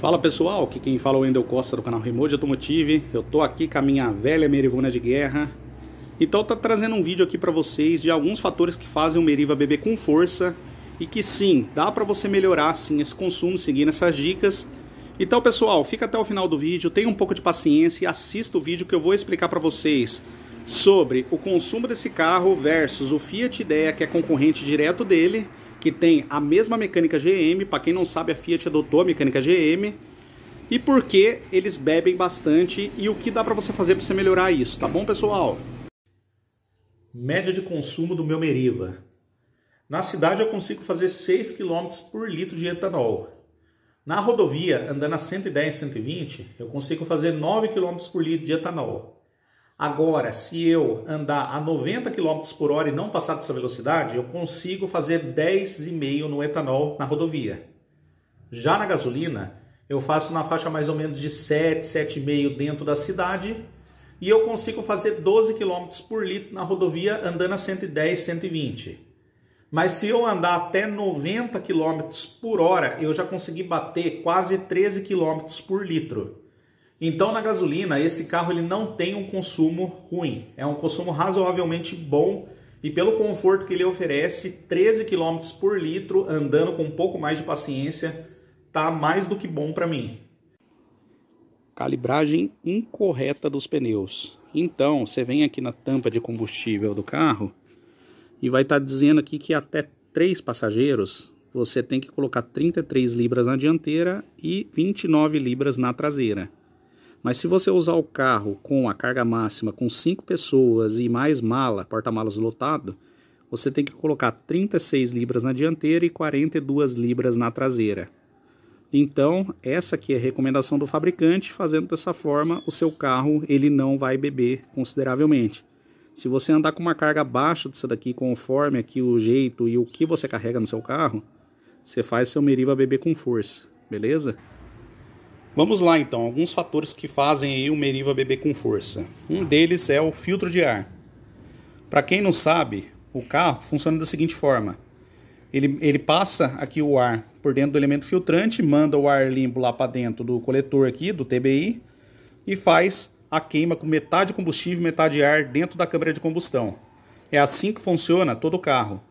Fala pessoal, aqui quem fala é o Wendel Costa do canal Remote Automotive. Eu tô aqui com a minha velha Merivona de guerra. Então tá trazendo um vídeo aqui para vocês de alguns fatores que fazem o Meriva beber com força e que sim, dá para você melhorar sim esse consumo seguindo essas dicas. Então pessoal, fica até o final do vídeo, tenha um pouco de paciência e assista o vídeo que eu vou explicar para vocês sobre o consumo desse carro versus o Fiat Idea, que é concorrente direto dele que tem a mesma mecânica GM, para quem não sabe, a Fiat adotou a mecânica GM, e por que eles bebem bastante e o que dá para você fazer para você melhorar isso, tá bom, pessoal? Média de consumo do meu Meriva. Na cidade eu consigo fazer 6 km por litro de etanol. Na rodovia, andando a 110, 120, eu consigo fazer 9 km por litro de etanol. Agora, se eu andar a 90 km por hora e não passar dessa velocidade, eu consigo fazer 10,5 no etanol na rodovia. Já na gasolina, eu faço na faixa mais ou menos de 7, 7,5 dentro da cidade e eu consigo fazer 12 km por litro na rodovia andando a 110, 120. Mas se eu andar até 90 km por hora, eu já consegui bater quase 13 km por litro. Então, na gasolina, esse carro ele não tem um consumo ruim. É um consumo razoavelmente bom e pelo conforto que ele oferece, 13 km por litro, andando com um pouco mais de paciência, tá mais do que bom para mim. Calibragem incorreta dos pneus. Então, você vem aqui na tampa de combustível do carro e vai estar tá dizendo aqui que até 3 passageiros você tem que colocar 33 libras na dianteira e 29 libras na traseira. Mas se você usar o carro com a carga máxima com 5 pessoas e mais mala, porta-malas lotado, você tem que colocar 36 libras na dianteira e 42 libras na traseira. Então, essa aqui é a recomendação do fabricante, fazendo dessa forma o seu carro ele não vai beber consideravelmente. Se você andar com uma carga baixa dessa daqui, conforme aqui o jeito e o que você carrega no seu carro, você faz seu Meriva beber com força, beleza? Vamos lá então, alguns fatores que fazem aí o Meriva beber com força. Um deles é o filtro de ar. Para quem não sabe, o carro funciona da seguinte forma. Ele, ele passa aqui o ar por dentro do elemento filtrante, manda o ar limpo lá para dentro do coletor aqui, do TBI, e faz a queima com metade combustível, metade ar dentro da câmara de combustão. É assim que funciona todo o carro.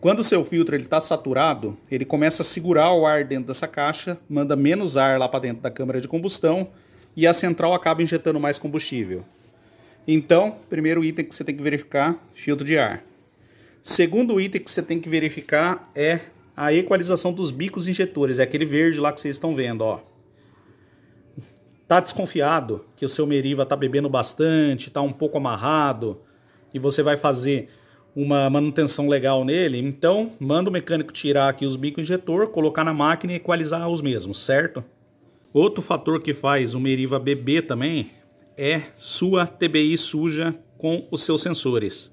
Quando o seu filtro está saturado, ele começa a segurar o ar dentro dessa caixa, manda menos ar lá para dentro da câmara de combustão e a central acaba injetando mais combustível. Então, primeiro item que você tem que verificar, filtro de ar. Segundo item que você tem que verificar é a equalização dos bicos injetores, é aquele verde lá que vocês estão vendo, ó. Tá desconfiado que o seu Meriva tá bebendo bastante, tá um pouco amarrado e você vai fazer uma manutenção legal nele, então manda o mecânico tirar aqui os bico injetor, colocar na máquina e equalizar os mesmos, certo? Outro fator que faz o Meriva beber também é sua TBI suja com os seus sensores.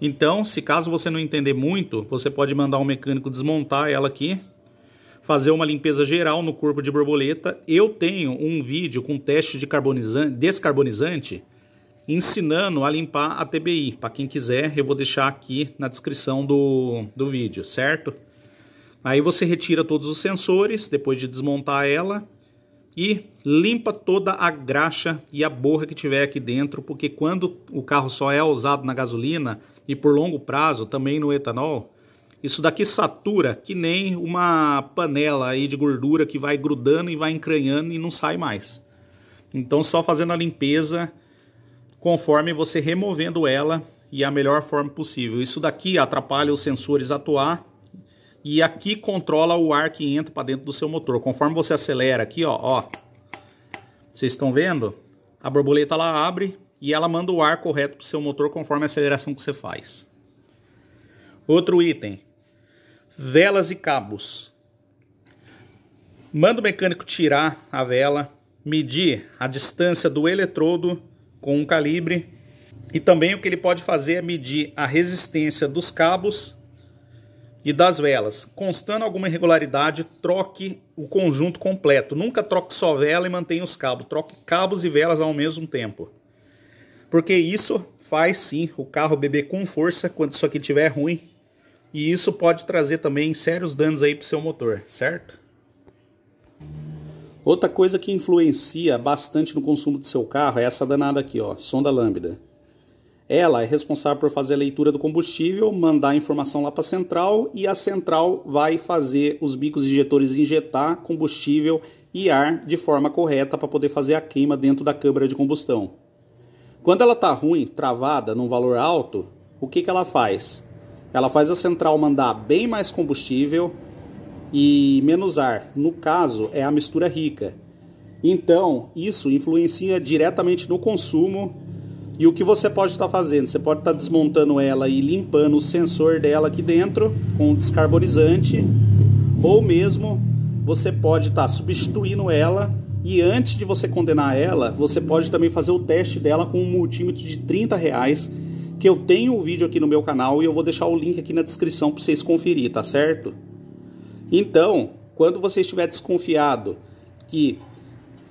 Então, se caso você não entender muito, você pode mandar um mecânico desmontar ela aqui, fazer uma limpeza geral no corpo de borboleta. Eu tenho um vídeo com teste de descarbonizante ensinando a limpar a TBI. Para quem quiser, eu vou deixar aqui na descrição do, do vídeo, certo? Aí você retira todos os sensores, depois de desmontar ela, e limpa toda a graxa e a borra que tiver aqui dentro, porque quando o carro só é usado na gasolina e por longo prazo, também no etanol, isso daqui satura que nem uma panela aí de gordura que vai grudando e vai encranhando e não sai mais. Então só fazendo a limpeza conforme você removendo ela e a melhor forma possível. Isso daqui atrapalha os sensores atuar e aqui controla o ar que entra para dentro do seu motor. Conforme você acelera aqui, ó, ó, vocês estão vendo? A borboleta ela abre e ela manda o ar correto para o seu motor conforme a aceleração que você faz. Outro item, velas e cabos. Manda o mecânico tirar a vela, medir a distância do eletrodo com um calibre. E também o que ele pode fazer é medir a resistência dos cabos e das velas. Constando alguma irregularidade, troque o conjunto completo. Nunca troque só vela e mantenha os cabos. Troque cabos e velas ao mesmo tempo. Porque isso faz sim o carro beber com força quando isso aqui estiver ruim. E isso pode trazer também sérios danos aí para o seu motor, certo? Outra coisa que influencia bastante no consumo do seu carro é essa danada aqui, ó, sonda lambda. Ela é responsável por fazer a leitura do combustível, mandar a informação lá para a central e a central vai fazer os bicos injetores injetar combustível e ar de forma correta para poder fazer a queima dentro da câmara de combustão. Quando ela está ruim, travada, num valor alto, o que, que ela faz? Ela faz a central mandar bem mais combustível, e menos ar. No caso, é a mistura rica. Então, isso influencia diretamente no consumo. E o que você pode estar tá fazendo? Você pode estar tá desmontando ela e limpando o sensor dela aqui dentro com descarbonizante ou mesmo você pode estar tá substituindo ela. E antes de você condenar ela, você pode também fazer o teste dela com um multímetro de 30 reais, que eu tenho o um vídeo aqui no meu canal e eu vou deixar o link aqui na descrição para vocês conferir, tá certo? Então, quando você estiver desconfiado que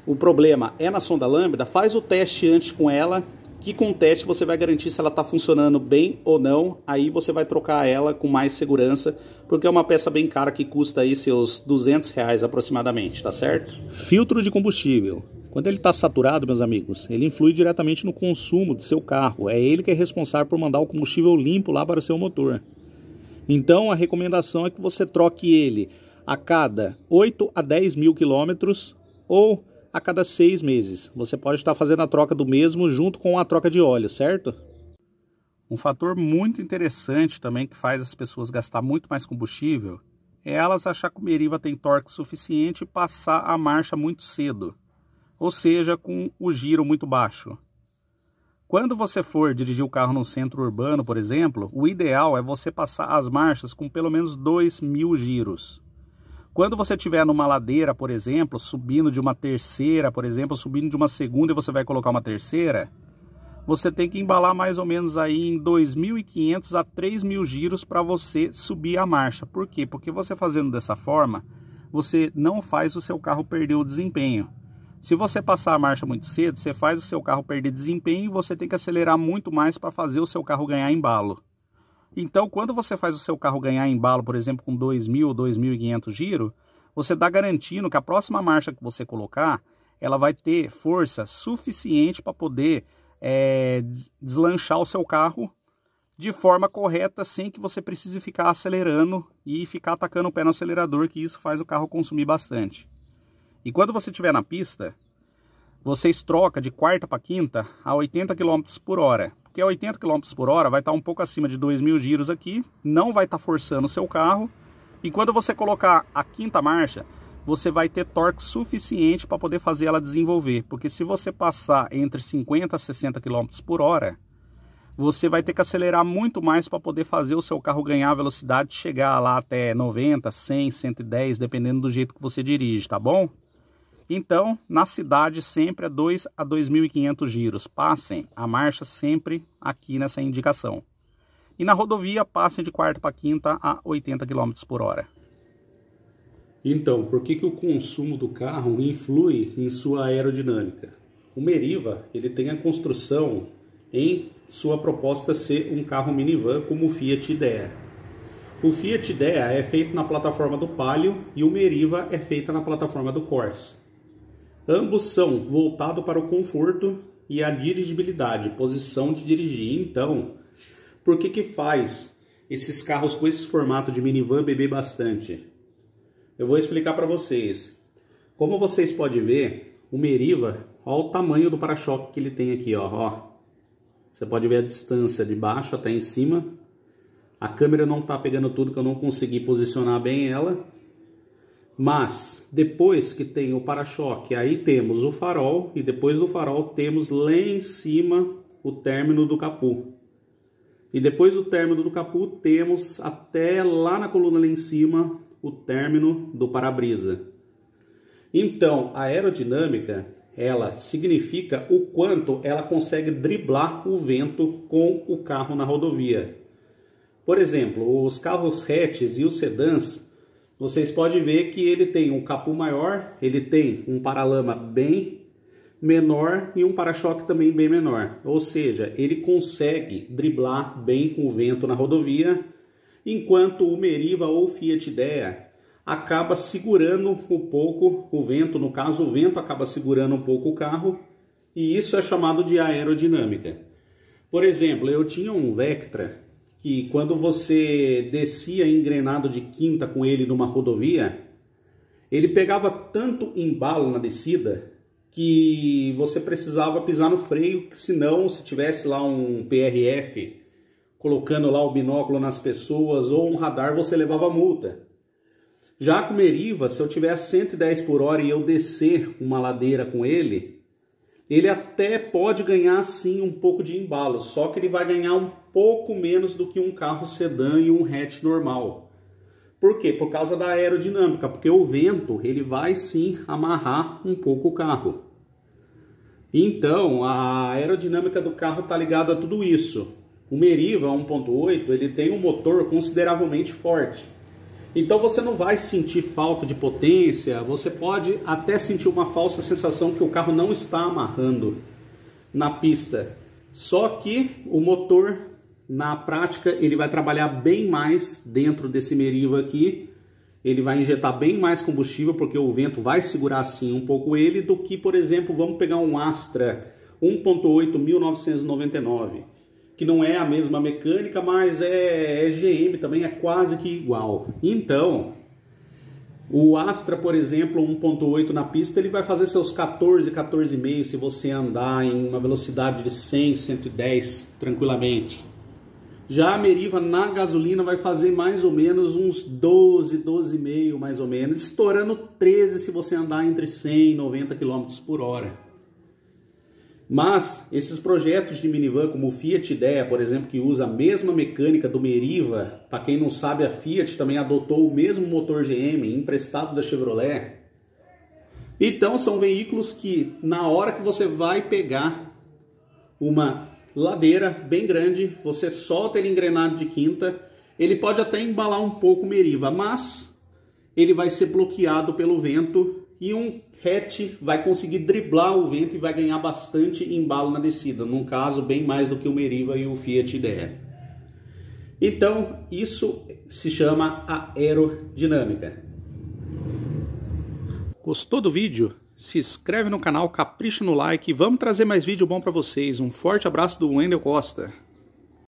o problema é na sonda lambda, faz o teste antes com ela, que com o teste você vai garantir se ela está funcionando bem ou não. Aí você vai trocar ela com mais segurança, porque é uma peça bem cara que custa aí seus 200 reais aproximadamente, tá certo? Filtro de combustível. Quando ele está saturado, meus amigos, ele influi diretamente no consumo de seu carro. É ele que é responsável por mandar o combustível limpo lá para o seu motor. Então a recomendação é que você troque ele a cada 8 a 10 mil quilômetros ou a cada seis meses. Você pode estar fazendo a troca do mesmo junto com a troca de óleo, certo? Um fator muito interessante também que faz as pessoas gastar muito mais combustível é elas achar que o Meriva tem torque suficiente e passar a marcha muito cedo, ou seja, com o giro muito baixo. Quando você for dirigir o carro no centro urbano, por exemplo, o ideal é você passar as marchas com pelo menos 2 mil giros. Quando você estiver numa ladeira, por exemplo, subindo de uma terceira, por exemplo, subindo de uma segunda e você vai colocar uma terceira, você tem que embalar mais ou menos aí em 2.500 a 3.000 giros para você subir a marcha. Por quê? Porque você fazendo dessa forma, você não faz o seu carro perder o desempenho. Se você passar a marcha muito cedo, você faz o seu carro perder desempenho e você tem que acelerar muito mais para fazer o seu carro ganhar embalo. Então, quando você faz o seu carro ganhar embalo, por exemplo, com 2.000 ou 2.500 giro, você está garantindo que a próxima marcha que você colocar, ela vai ter força suficiente para poder é, deslanchar o seu carro de forma correta, sem que você precise ficar acelerando e ficar atacando o pé no acelerador, que isso faz o carro consumir bastante. E quando você estiver na pista, vocês troca de quarta para quinta a 80 km por hora. Porque a 80 km por hora vai estar tá um pouco acima de 2 mil giros aqui, não vai estar tá forçando o seu carro. E quando você colocar a quinta marcha, você vai ter torque suficiente para poder fazer ela desenvolver. Porque se você passar entre 50 a 60 km por hora, você vai ter que acelerar muito mais para poder fazer o seu carro ganhar velocidade, chegar lá até 90, 100, 110, dependendo do jeito que você dirige, tá bom? Então, na cidade sempre é 2 a 2.500 giros. Passem, a marcha sempre aqui nessa indicação. E na rodovia, passem de quarta para quinta a 80 km por hora. Então, por que, que o consumo do carro influi em sua aerodinâmica? O Meriva ele tem a construção em sua proposta ser um carro minivan como o Fiat Idea. O Fiat Idea é feito na plataforma do Palio e o Meriva é feita na plataforma do Corsa. Ambos são voltados para o conforto e a dirigibilidade, posição de dirigir. Então, por que que faz esses carros com esse formato de minivan beber bastante? Eu vou explicar para vocês. Como vocês podem ver, o Meriva, olha o tamanho do para-choque que ele tem aqui, ó, ó. Você pode ver a distância de baixo até em cima. A câmera não está pegando tudo que eu não consegui posicionar bem ela. Mas depois que tem o para-choque, aí temos o farol e depois do farol temos lá em cima o término do capô. E depois do término do capô temos até lá na coluna lá em cima o término do para-brisa. Então, a aerodinâmica, ela significa o quanto ela consegue driblar o vento com o carro na rodovia. Por exemplo, os carros hatches e os sedãs, vocês podem ver que ele tem um capô maior, ele tem um paralama bem menor e um para-choque também bem menor. Ou seja, ele consegue driblar bem o vento na rodovia, enquanto o Meriva ou Fiat Idea acaba segurando um pouco o vento, no caso o vento acaba segurando um pouco o carro, e isso é chamado de aerodinâmica. Por exemplo, eu tinha um Vectra que quando você descia engrenado de quinta com ele numa rodovia, ele pegava tanto embalo na descida que você precisava pisar no freio, senão se tivesse lá um PRF colocando lá o binóculo nas pessoas ou um radar, você levava multa. Já com Meriva, se eu tiver 110 por hora e eu descer uma ladeira com ele, ele até pode ganhar sim um pouco de embalo, só que ele vai ganhar um pouco menos do que um carro sedã e um hatch normal. Por quê? Por causa da aerodinâmica, porque o vento ele vai sim amarrar um pouco o carro. Então, a aerodinâmica do carro está ligada a tudo isso. O Meriva 1.8 ele tem um motor consideravelmente forte. Então você não vai sentir falta de potência, você pode até sentir uma falsa sensação que o carro não está amarrando na pista. Só que o motor na prática, ele vai trabalhar bem mais dentro desse Meriva aqui. Ele vai injetar bem mais combustível, porque o vento vai segurar assim um pouco ele, do que, por exemplo, vamos pegar um Astra 1.8 que não é a mesma mecânica, mas é, é GM também, é quase que igual. Então, o Astra, por exemplo, 1.8 na pista, ele vai fazer seus 14, 14,5 se você andar em uma velocidade de 100, 110 tranquilamente. Já a Meriva na gasolina vai fazer mais ou menos uns 12, 12,5 mais ou menos, estourando 13 se você andar entre 100 e 90 km por hora. Mas esses projetos de minivan como o Fiat Idea, por exemplo, que usa a mesma mecânica do Meriva, para quem não sabe, a Fiat também adotou o mesmo motor GM emprestado da Chevrolet. Então são veículos que na hora que você vai pegar uma ladeira bem grande, você solta ele engrenado de quinta, ele pode até embalar um pouco Meriva, mas ele vai ser bloqueado pelo vento e um hatch vai conseguir driblar o vento e vai ganhar bastante embalo na descida, num caso bem mais do que o Meriva e o Fiat IDE. Então, isso se chama aerodinâmica. Gostou do vídeo? se inscreve no canal, capricha no like, vamos trazer mais vídeo bom para vocês. Um forte abraço do Wendel Costa.